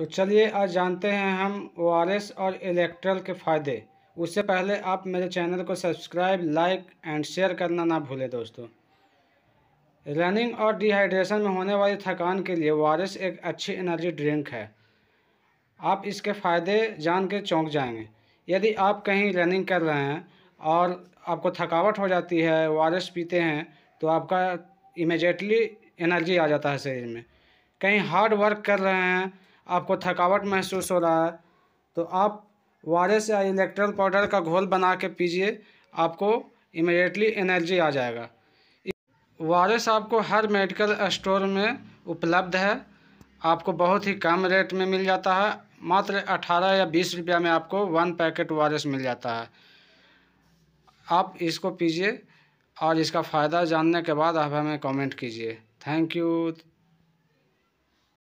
तो चलिए आज जानते हैं हम ओ और इलेक्ट्रल के फ़ायदे उससे पहले आप मेरे चैनल को सब्सक्राइब लाइक एंड शेयर करना ना भूलें दोस्तों रनिंग और डिहाइड्रेशन में होने वाली थकान के लिए ओ एक अच्छी एनर्जी ड्रिंक है आप इसके फ़ायदे जान के चौंक जाएंगे यदि आप कहीं रनिंग कर रहे हैं और आपको थकावट हो जाती है ओ पीते हैं तो आपका इमिजिएटली एनर्जी आ जाता है शरीर में कहीं हार्ड वर्क कर रहे हैं आपको थकावट महसूस हो रहा है तो आप वायरस या इलेक्ट्रॉन पाउडर का घोल बना के पीजिए आपको इमिडिएटली एनर्जी आ जाएगा वायरस आपको हर मेडिकल स्टोर में उपलब्ध है आपको बहुत ही कम रेट में मिल जाता है मात्र अठारह या बीस रुपया में आपको वन पैकेट वायरस मिल जाता है आप इसको पीजिए और इसका फ़ायदा जानने के बाद आप हमें कमेंट कीजिए थैंक यू